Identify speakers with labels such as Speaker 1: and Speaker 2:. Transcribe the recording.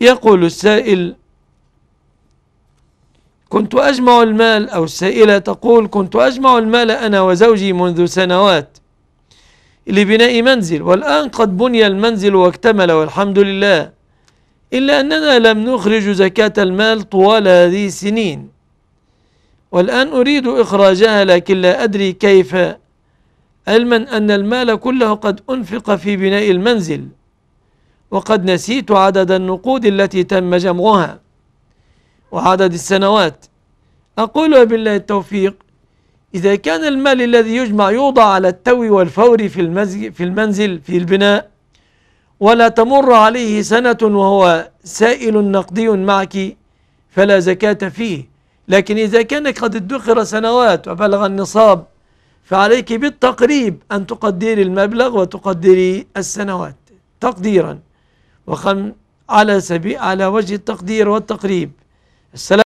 Speaker 1: يقول السائل كنت أجمع المال أو السائلة تقول كنت أجمع المال أنا وزوجي منذ سنوات لبناء منزل والآن قد بني المنزل واكتمل والحمد لله إلا أننا لم نخرج زكاة المال طوال هذه السنين والآن أريد إخراجها لكن لا أدري كيف علما أن المال كله قد أنفق في بناء المنزل وقد نسيت عدد النقود التي تم جمعها وعدد السنوات أقول بالله التوفيق إذا كان المال الذي يجمع يوضع على التو والفور في, في المنزل في البناء ولا تمر عليه سنة وهو سائل نقدي معك فلا زكاة فيه لكن إذا كان قد ادخر سنوات وبلغ النصاب فعليك بالتقريب أن تقدري المبلغ وتقدري السنوات تقديراً وخم على سبيل على وجه التقدير والتقريب السلام